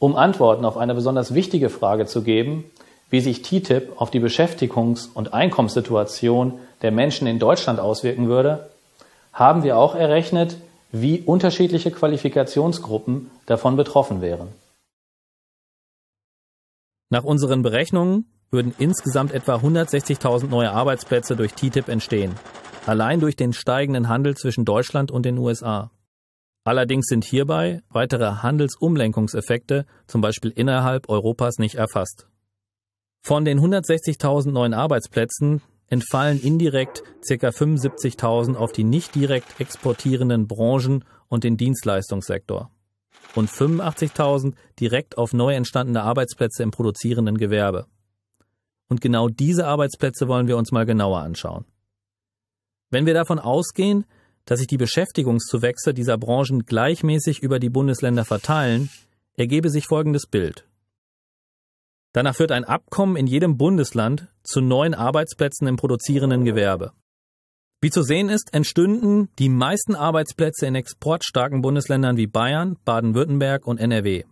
um Antworten auf eine besonders wichtige Frage zu geben, wie sich TTIP auf die Beschäftigungs- und Einkommenssituation der Menschen in Deutschland auswirken würde, haben wir auch errechnet, wie unterschiedliche Qualifikationsgruppen davon betroffen wären. Nach unseren Berechnungen würden insgesamt etwa 160.000 neue Arbeitsplätze durch TTIP entstehen, allein durch den steigenden Handel zwischen Deutschland und den USA. Allerdings sind hierbei weitere Handelsumlenkungseffekte, zum Beispiel innerhalb Europas, nicht erfasst. Von den 160.000 neuen Arbeitsplätzen entfallen indirekt ca. 75.000 auf die nicht direkt exportierenden Branchen und den Dienstleistungssektor und 85.000 direkt auf neu entstandene Arbeitsplätze im produzierenden Gewerbe. Und genau diese Arbeitsplätze wollen wir uns mal genauer anschauen. Wenn wir davon ausgehen, dass sich die Beschäftigungszuwächse dieser Branchen gleichmäßig über die Bundesländer verteilen, ergebe sich folgendes Bild. Danach führt ein Abkommen in jedem Bundesland zu neuen Arbeitsplätzen im produzierenden Gewerbe. Wie zu sehen ist, entstünden die meisten Arbeitsplätze in exportstarken Bundesländern wie Bayern, Baden-Württemberg und NRW.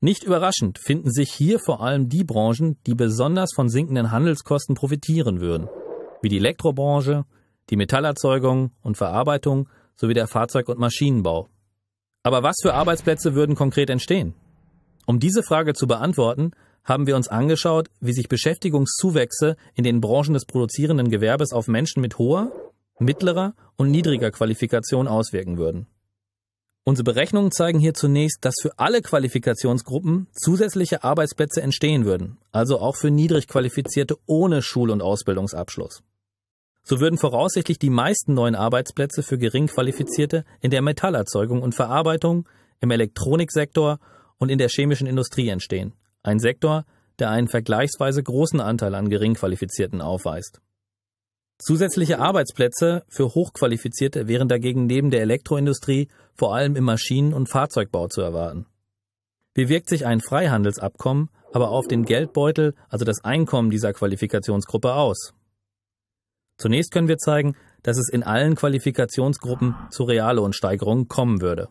Nicht überraschend finden sich hier vor allem die Branchen, die besonders von sinkenden Handelskosten profitieren würden, wie die Elektrobranche, die Metallerzeugung und Verarbeitung sowie der Fahrzeug- und Maschinenbau. Aber was für Arbeitsplätze würden konkret entstehen? Um diese Frage zu beantworten, haben wir uns angeschaut, wie sich Beschäftigungszuwächse in den Branchen des produzierenden Gewerbes auf Menschen mit hoher, mittlerer und niedriger Qualifikation auswirken würden. Unsere Berechnungen zeigen hier zunächst, dass für alle Qualifikationsgruppen zusätzliche Arbeitsplätze entstehen würden, also auch für niedrig qualifizierte ohne Schul- und Ausbildungsabschluss. So würden voraussichtlich die meisten neuen Arbeitsplätze für Geringqualifizierte in der Metallerzeugung und Verarbeitung, im Elektroniksektor und in der chemischen Industrie entstehen. Ein Sektor, der einen vergleichsweise großen Anteil an Geringqualifizierten aufweist. Zusätzliche Arbeitsplätze für Hochqualifizierte wären dagegen neben der Elektroindustrie vor allem im Maschinen- und Fahrzeugbau zu erwarten. Wie wirkt sich ein Freihandelsabkommen aber auf den Geldbeutel, also das Einkommen dieser Qualifikationsgruppe aus? Zunächst können wir zeigen, dass es in allen Qualifikationsgruppen zu Reallohnsteigerungen kommen würde.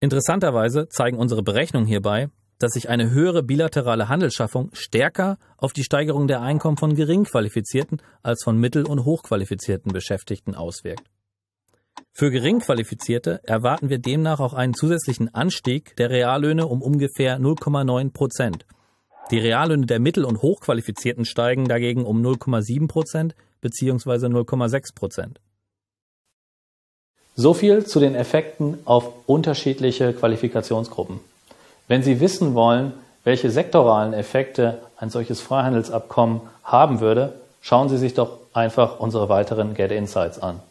Interessanterweise zeigen unsere Berechnungen hierbei, dass sich eine höhere bilaterale Handelsschaffung stärker auf die Steigerung der Einkommen von geringqualifizierten als von mittel- und hochqualifizierten Beschäftigten auswirkt. Für geringqualifizierte erwarten wir demnach auch einen zusätzlichen Anstieg der Reallöhne um ungefähr 0,9 Prozent – die Reallöhne der Mittel- und Hochqualifizierten steigen dagegen um 0,7 Prozent bzw. 0,6 Prozent. So viel zu den Effekten auf unterschiedliche Qualifikationsgruppen. Wenn Sie wissen wollen, welche sektoralen Effekte ein solches Freihandelsabkommen haben würde, schauen Sie sich doch einfach unsere weiteren Get Insights an.